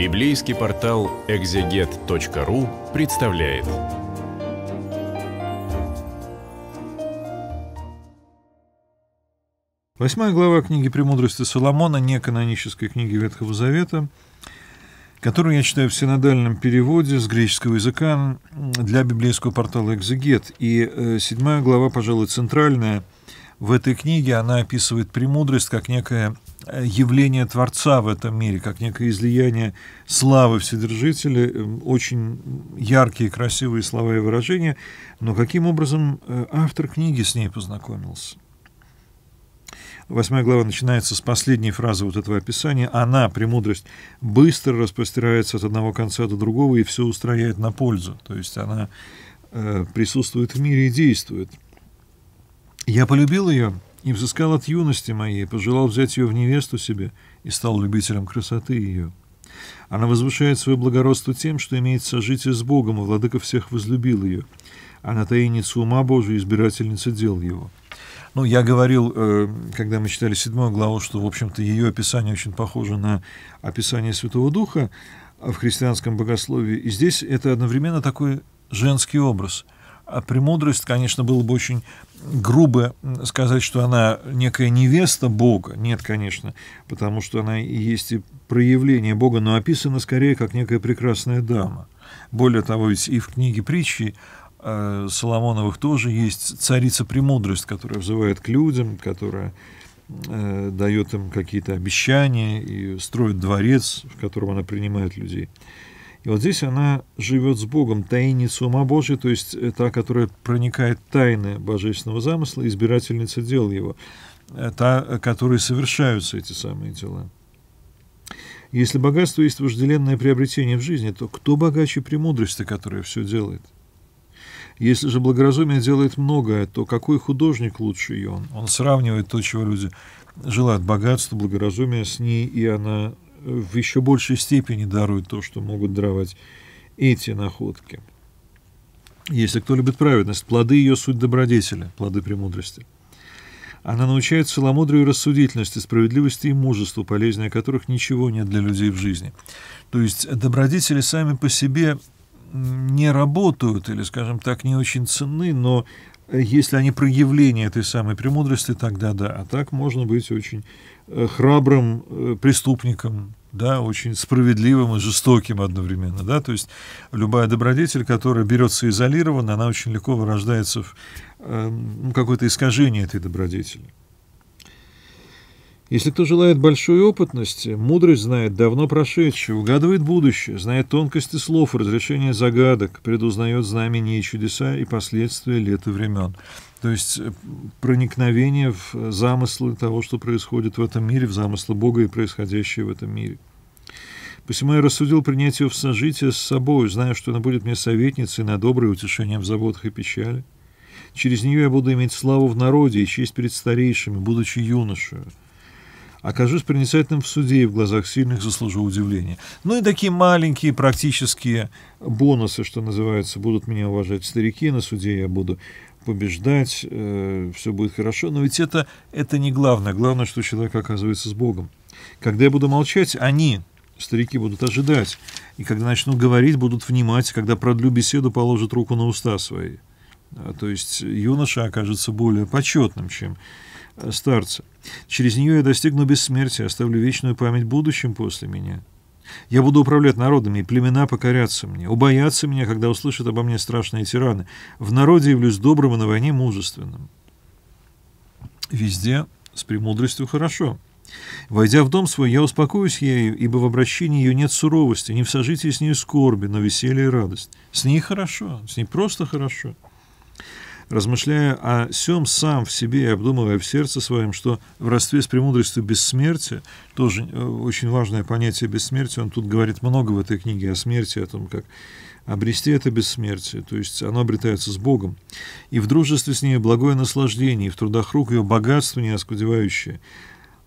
Библейский портал экзегет.ру представляет. Восьмая глава книги «Премудрости Соломона», неканонической книги Ветхого Завета, которую я читаю в синодальном переводе с греческого языка для библейского портала «Экзегет». И э, седьмая глава, пожалуй, центральная в этой книге, она описывает премудрость как некое явление Творца в этом мире, как некое излияние славы Вседержителя, эм, очень яркие, красивые слова и выражения. Но каким образом э, автор книги с ней познакомился? Восьмая глава начинается с последней фразы вот этого описания. Она, премудрость, быстро распростирается от одного конца до другого и все устраивает на пользу. То есть она э, присутствует в мире и действует. Я полюбил ее, и взыскал от юности моей, пожелал взять ее в невесту себе и стал любителем красоты ее. Она возвышает свое благородство тем, что имеет сожитие с Богом, и владыка всех возлюбил ее. Она таинница ума Божия, избирательница дел его». Ну, я говорил, э, когда мы читали седьмую главу, что, в общем-то, ее описание очень похоже на описание Святого Духа в христианском богословии. И здесь это одновременно такой женский образ – а премудрость, конечно, было бы очень грубо сказать, что она некая невеста Бога. Нет, конечно, потому что она и есть и проявление Бога, но описана скорее как некая прекрасная дама. Более того, ведь и в книге притчи э, Соломоновых тоже есть царица премудрость, которая взывает к людям, которая э, дает им какие-то обещания и строит дворец, в котором она принимает людей. И вот здесь она живет с Богом, таиница ума Божия, то есть э, та, которая проникает тайны божественного замысла, избирательница дел его, э, та, э, которой совершаются эти самые дела. Если богатство есть вожделенное приобретение в жизни, то кто богаче премудрости, которая все делает? Если же благоразумие делает многое, то какой художник лучше ее? Он сравнивает то, чего люди желают, богатство, благоразумие с ней, и она в еще большей степени даруют то, что могут даровать эти находки. Если кто любит праведность, плоды ее суть добродетели, плоды премудрости. Она научает целомудрию и рассудительности, справедливости и мужеству, полезнее которых ничего нет для людей в жизни. То есть добродетели сами по себе не работают или, скажем так, не очень ценны, но если они проявление этой самой премудрости, тогда да. А так можно быть очень э, храбрым э, преступником, да, очень справедливым и жестоким одновременно, да, то есть любая добродетель, которая берется изолированно, она очень легко вырождается в э, какое-то искажение этой добродетели. Если кто желает большой опытности, мудрость знает давно прошедшее, угадывает будущее, знает тонкости слов, разрешение загадок, предузнает знамения и чудеса и последствия лет и времен. То есть э, проникновение в э, замыслы того, что происходит в этом мире, в замыслы Бога и происходящее в этом мире. Посему я рассудил принять ее в сожитие с собой, зная, что она будет мне советницей на доброе утешение в заботах и печали. Через нее я буду иметь славу в народе и честь перед старейшими, будучи юношею окажусь проницательным в суде и в глазах сильных заслужу удивления. Ну и такие маленькие практические бонусы, что называется, будут меня уважать старики, на суде я буду побеждать, э, все будет хорошо. Но ведь это, это не главное. Главное, что человек оказывается с Богом. Когда я буду молчать, они, старики, будут ожидать. И когда начну говорить, будут внимать. Когда продлю беседу, положат руку на уста свои. А, то есть юноша окажется более почетным, чем э, старца. Через нее я достигну бессмертия, оставлю вечную память будущим после меня. Я буду управлять народами, и племена покорятся мне, убоятся меня, когда услышат обо мне страшные тираны. В народе явлюсь добрым и на войне мужественным. Везде с премудростью хорошо. Войдя в дом свой, я успокоюсь ею, ибо в обращении ее нет суровости, не в сожитии с ней скорби, но веселье и радость. С ней хорошо, с ней просто хорошо размышляя о сем сам в себе и обдумывая в сердце своем, что в родстве с премудростью бессмертия, тоже э, очень важное понятие бессмертия, он тут говорит много в этой книге о смерти, о том, как обрести это бессмертие, то есть оно обретается с Богом, и в дружестве с ней благое наслаждение, и в трудах рук ее богатство не оскудевающее.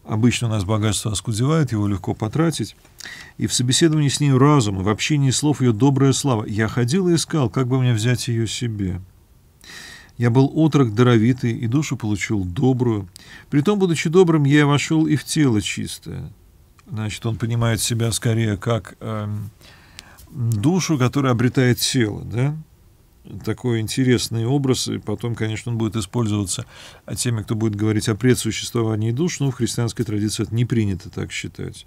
Обычно у нас богатство оскудевает, его легко потратить. И в собеседовании с ней разум, и в общении слов ее добрая слава. Я ходил и искал, как бы мне взять ее себе. Я был отрок даровитый и душу получил добрую. Притом, будучи добрым, я вошел и в тело чистое. Значит, он понимает себя скорее как э, душу, которая обретает тело, да? такой интересный образ, и потом, конечно, он будет использоваться а теми, кто будет говорить о предсуществовании душ, но в христианской традиции это не принято так считать.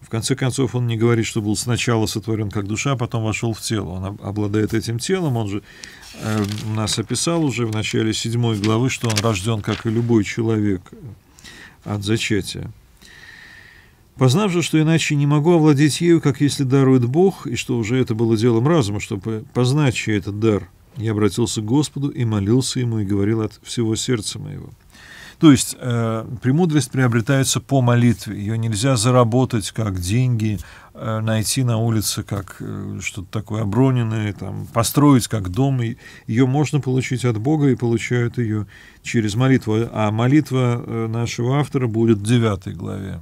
В конце концов, он не говорит, что был сначала сотворен как душа, а потом вошел в тело. Он обладает этим телом, он же э, нас описал уже в начале седьмой главы, что он рожден, как и любой человек, от зачатия. Познав же, что иначе не могу овладеть ею, как если дарует Бог, и что уже это было делом разума, чтобы познать чей этот дар – я обратился к Господу и молился Ему, и говорил от всего сердца моего. То есть э, премудрость приобретается по молитве. Ее нельзя заработать как деньги, э, найти на улице как э, что-то такое оброненное, там, построить как дом. И ее можно получить от Бога и получают ее через молитву. А молитва э, нашего автора будет в 9 главе.